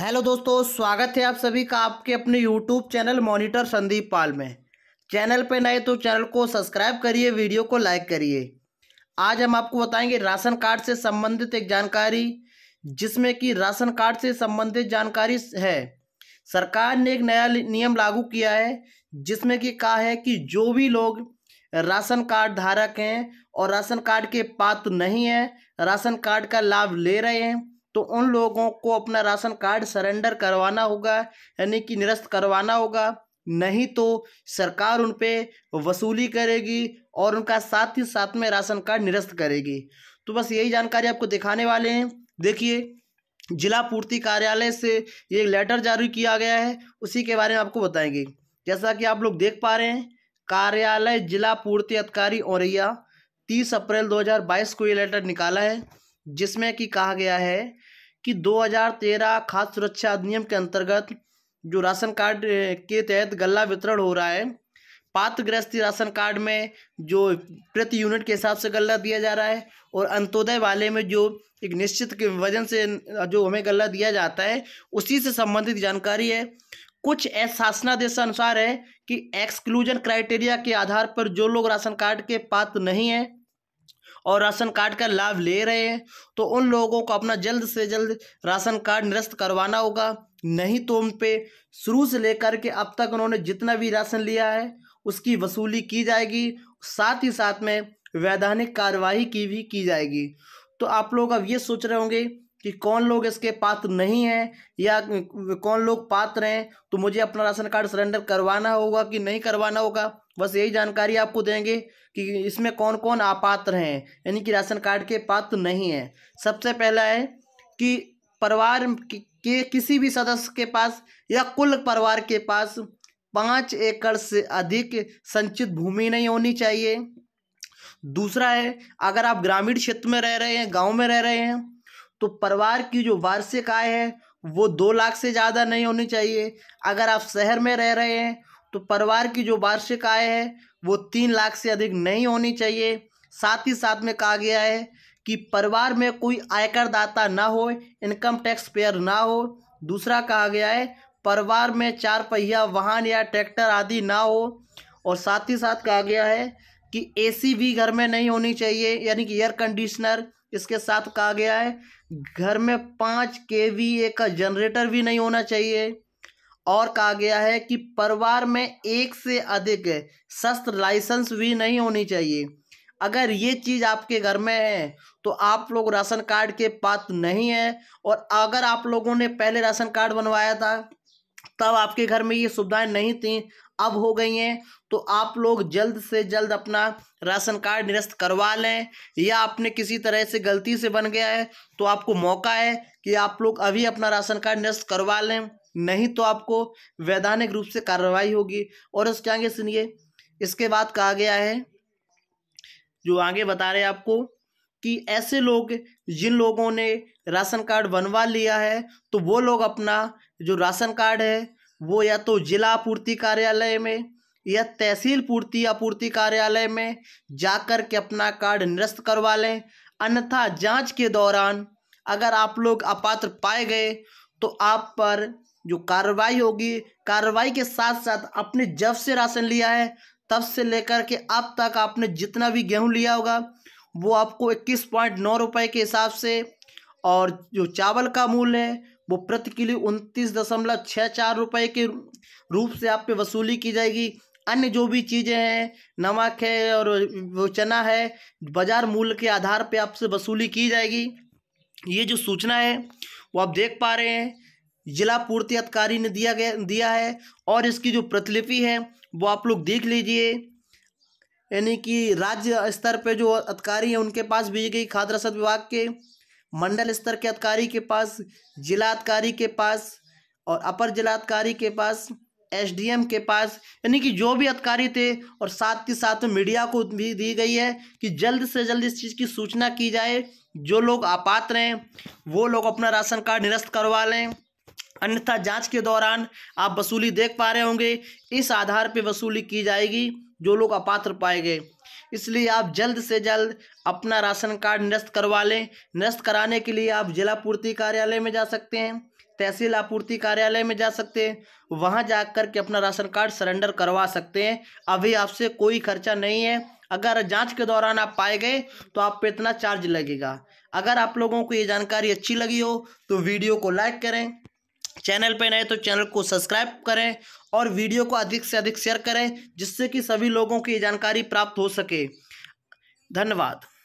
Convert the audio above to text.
hello दोस्तों स्वागत है आप सभी का आपके अपने YouTube channel monitor Sandeep Pal में चैनल पर नए तो चैनल को सब्सक्राइब करिए वीडियो को लाइक करिए आज हम आपको बताएंगे राशन कार्ड से संबंधित एक जानकारी जिसमें कि राशन कार्ड से संबंधित जानकारी है सरकार ने एक नया नियम लागू किया है जिसमें कि कहा है कि जो भी लोग राशन कार्ड धारक हैं और राशन कार्ड के पात्र नहीं हैं राशन कार्ड का लाभ ले रहे हैं तो उन लोगों को अपना राशन कार्ड सरेंडर करवाना होगा यानी कि निरस्त करवाना होगा नहीं तो सरकार उन पर वसूली करेगी और उनका साथ ही साथ में राशन कार्ड निरस्त करेगी तो बस यही जानकारी आपको दिखाने वाले हैं देखिए जिला पूर्ति कार्यालय से ये लेटर जारी किया गया है उसी के बारे में आपको बताएंगे जैसा कि आप लोग देख पा रहे हैं कार्यालय जिला पूर्ति अधिकारी औरैया तीस अप्रैल 2022 को ये लेटर निकाला है जिसमें कि कहा गया है कि 2013 खाद्य सुरक्षा अधिनियम के अंतर्गत जो राशन कार्ड के तहत गला वितरण हो रहा है पात्र गृहस्थी राशन कार्ड में जो प्रति यूनिट के हिसाब से गला दिया जा रहा है और अंत्योदय वाले में जो एक निश्चित के वजन से जो हमें गला दिया जाता है उसी से संबंधित जानकारी है कुछ शासनादेश अनुसार है कि एक्सक्लूजन क्राइटेरिया के आधार पर जो लोग राशन कार्ड के पात्र नहीं हैं और राशन कार्ड का लाभ ले रहे हैं तो उन लोगों को अपना जल्द से जल्द राशन कार्ड निरस्त करवाना होगा नहीं तो उन पर शुरू से लेकर के अब तक उन्होंने जितना भी राशन लिया है उसकी वसूली की जाएगी साथ ही साथ में वैधानिक कार्यवाही की भी की जाएगी तो आप लोग अब ये सोच रहे होंगे कि कौन लोग इसके पात्र नहीं हैं या कौन लोग पात्र हैं तो मुझे अपना राशन कार्ड सरेंडर करवाना होगा कि नहीं करवाना होगा बस यही जानकारी आपको देंगे कि इसमें कौन कौन अपात्र हैं यानी कि राशन कार्ड के पात्र नहीं हैं सबसे पहला है कि परिवार के किसी भी सदस्य के पास या कुल परिवार के पास पाँच एकड़ से अधिक संचित भूमि नहीं होनी चाहिए दूसरा है अगर आप ग्रामीण क्षेत्र में रह रहे हैं गांव में रह रहे हैं तो परिवार की जो वार्षिक आय है वो दो लाख से ज़्यादा नहीं होनी चाहिए अगर आप शहर में रह रहे हैं तो परिवार की जो वार्षिक आय है वो तीन लाख से अधिक नहीं होनी चाहिए साथ ही साथ में कहा गया है कि परिवार में कोई आयकर दाता ना हो इनकम टैक्स पेयर ना हो दूसरा कहा गया है परिवार में चार पहिया वाहन या ट्रैक्टर आदि ना हो और साथ ही साथ कहा गया है कि एसी भी घर में नहीं होनी चाहिए यानी कि एयर कंडीशनर इसके साथ कहा गया है घर में पाँच के वी ए का जनरेटर भी नहीं होना चाहिए और कहा गया है कि परिवार में एक से अधिक शस्त्र लाइसेंस भी नहीं होनी चाहिए अगर ये चीज़ आपके घर में है तो आप लोग राशन कार्ड के पात्र नहीं हैं और अगर आप लोगों ने पहले राशन कार्ड बनवाया था तब आपके घर में ये सुविधाएं नहीं थी अब हो गई हैं तो आप लोग जल्द से जल्द अपना राशन कार्ड निरस्त करवा लें या आपने किसी तरह से गलती से बन गया है तो आपको मौका है कि आप लोग अभी अपना राशन कार्ड निरस्त करवा लें नहीं तो आपको वैधानिक रूप से कार्रवाई होगी और इसके आगे सुनिए इसके बाद कहा गया है जो आगे बता रहे हैं आपको कि ऐसे लोग जिन लोगों ने राशन कार्ड बनवा लिया है तो वो लोग अपना जो राशन कार्ड है वो या तो जिला आपूर्ति कार्यालय में या तहसील पूर्ति आपूर्ति कार्यालय में जाकर के अपना कार्ड निरस्त करवा लें अन्यथा जांच के दौरान अगर आप लोग अपात्र पाए गए तो आप पर जो कार्रवाई होगी कार्रवाई के साथ साथ आपने जब से राशन लिया है तब से लेकर के अब तक आपने जितना भी गेहूं लिया होगा वो आपको इक्कीस पॉइंट नौ रुपये के हिसाब से और जो चावल का मूल्य है वो प्रति किलो उनतीस दशमलव छः चार रुपये के रूप से आप पे वसूली की जाएगी अन्य जो भी चीज़ें हैं नमक है और वो चना है बाज़ार मूल्य के आधार पे आपसे वसूली की जाएगी ये जो सूचना है वो आप देख पा रहे हैं जिला पूर्ति अधिकारी ने दिया गया दिया है और इसकी जो प्रतिलिपि है वो आप लोग देख लीजिए यानी कि राज्य स्तर पे जो अधिकारी हैं उनके पास भेजी गई खाद्य रसद विभाग के मंडल स्तर के अधिकारी के पास जिला अधिकारी के पास और अपर जिलाधिकारी के पास एसडीएम के पास यानी कि जो भी अधिकारी थे और साथ ही साथ मीडिया को भी दी गई है कि जल्द से जल्द इस चीज़ की सूचना की जाए जो लोग आपात हैं वो लोग अपना राशन कार्ड निरस्त करवा लें अन्यथा जांच के दौरान आप वसूली देख पा रहे होंगे इस आधार पर वसूली की जाएगी जो लोग अपात्र पाए गए इसलिए आप जल्द से जल्द अपना राशन कार्ड निरस्त करवा लें निरस्त कराने के लिए आप जिला पूर्ति कार्यालय में जा सकते हैं तहसील आपूर्ति कार्यालय में जा सकते हैं वहां जा कर के अपना राशन कार्ड सरेंडर करवा सकते हैं अभी आपसे कोई खर्चा नहीं है अगर जांच के दौरान आप पाए गए तो आप पे इतना चार्ज लगेगा अगर आप लोगों को ये जानकारी अच्छी लगी हो तो वीडियो को लाइक करें चैनल पर नए तो चैनल को सब्सक्राइब करें और वीडियो को अधिक से अधिक शेयर करें जिससे कि सभी लोगों की ये जानकारी प्राप्त हो सके धन्यवाद